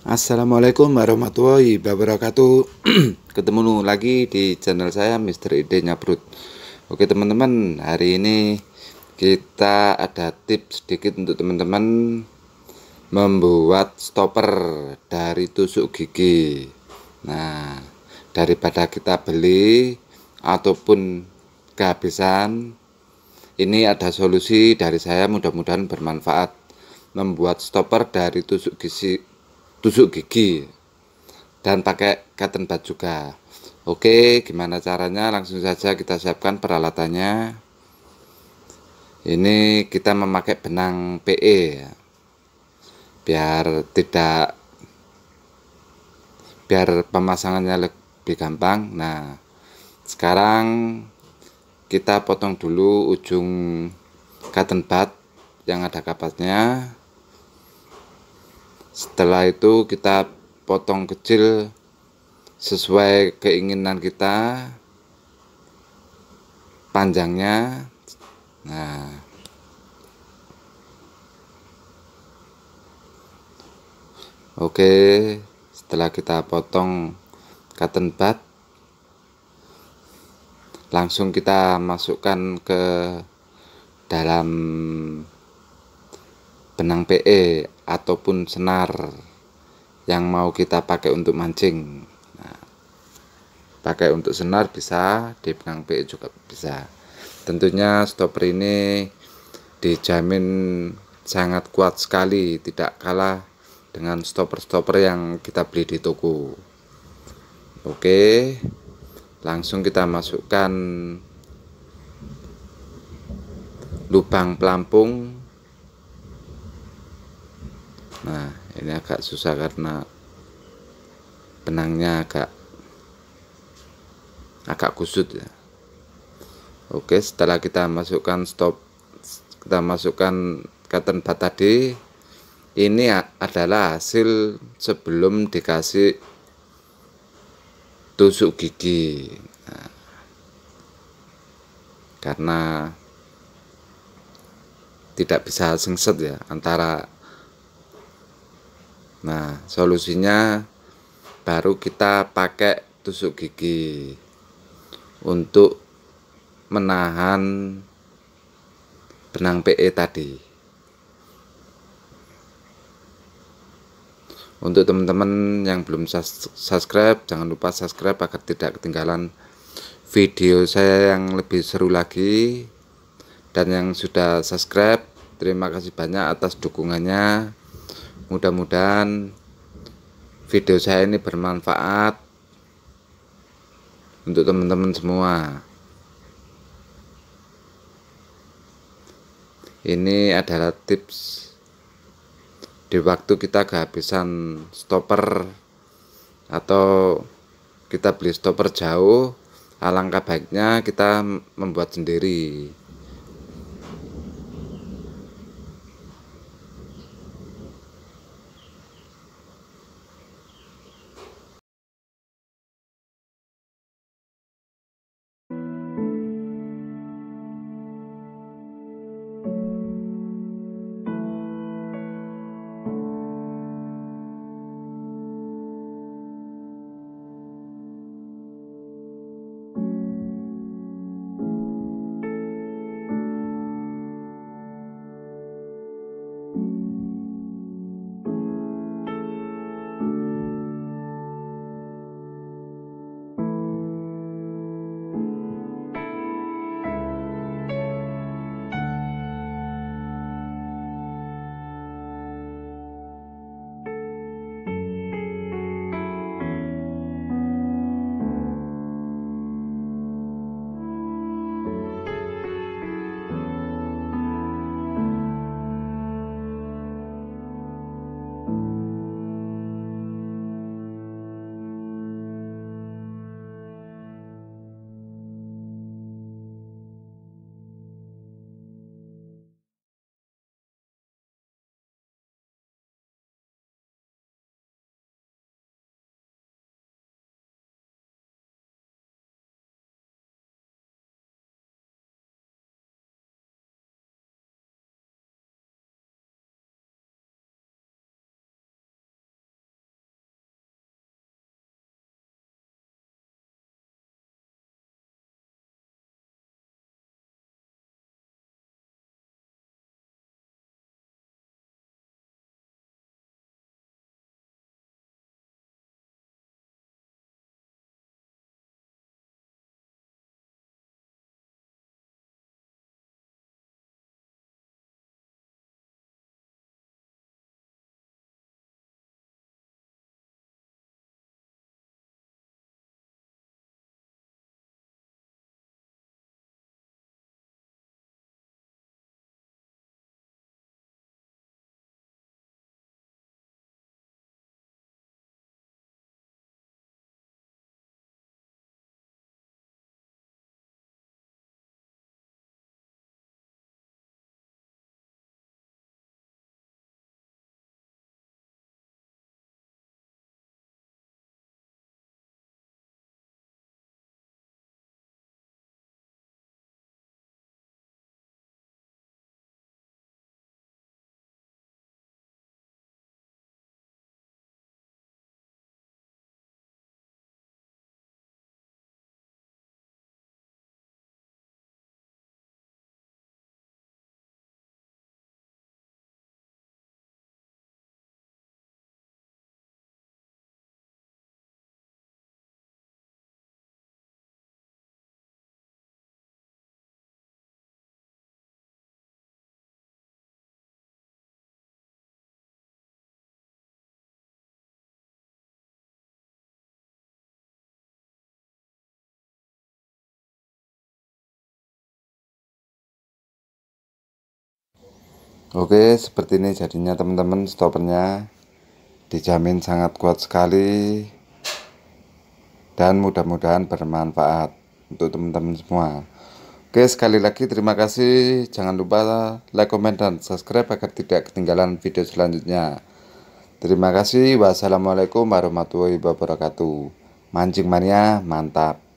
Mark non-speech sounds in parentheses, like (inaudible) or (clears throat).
Assalamualaikum warahmatullahi wabarakatuh (clears throat) Ketemu lagi di channel saya Mister Ide Nyabrut Oke teman-teman hari ini kita ada tips sedikit untuk teman-teman Membuat stopper dari tusuk gigi Nah daripada kita beli ataupun kehabisan Ini ada solusi dari saya mudah-mudahan bermanfaat Membuat stopper dari tusuk gigi tusuk gigi dan pakai cotton bud juga oke gimana caranya langsung saja kita siapkan peralatannya ini kita memakai benang PE ya. biar tidak biar pemasangannya lebih gampang nah sekarang kita potong dulu ujung cotton bud yang ada kapasnya setelah itu kita potong kecil sesuai keinginan kita panjangnya nah oke setelah kita potong cotton bud langsung kita masukkan ke dalam benang PE ataupun senar yang mau kita pakai untuk mancing nah, pakai untuk senar bisa di pegang PE juga bisa tentunya stopper ini dijamin sangat kuat sekali tidak kalah dengan stopper-stopper yang kita beli di toko oke langsung kita masukkan lubang pelampung nah ini agak susah karena benangnya agak agak kusut ya oke setelah kita masukkan stop kita masukkan cotton bud tadi ini adalah hasil sebelum dikasih tusuk gigi nah, karena tidak bisa sengset ya antara Nah, solusinya baru kita pakai tusuk gigi untuk menahan benang PE tadi. Untuk teman-teman yang belum subscribe, jangan lupa subscribe agar tidak ketinggalan video saya yang lebih seru lagi. Dan yang sudah subscribe, terima kasih banyak atas dukungannya mudah-mudahan video saya ini bermanfaat untuk teman-teman semua ini adalah tips di waktu kita kehabisan stopper atau kita beli stopper jauh alangkah baiknya kita membuat sendiri Oke seperti ini jadinya teman-teman stoppernya dijamin sangat kuat sekali dan mudah-mudahan bermanfaat untuk teman-teman semua Oke sekali lagi terima kasih jangan lupa like, komen, dan subscribe agar tidak ketinggalan video selanjutnya Terima kasih wassalamualaikum warahmatullahi wabarakatuh Mancing mania mantap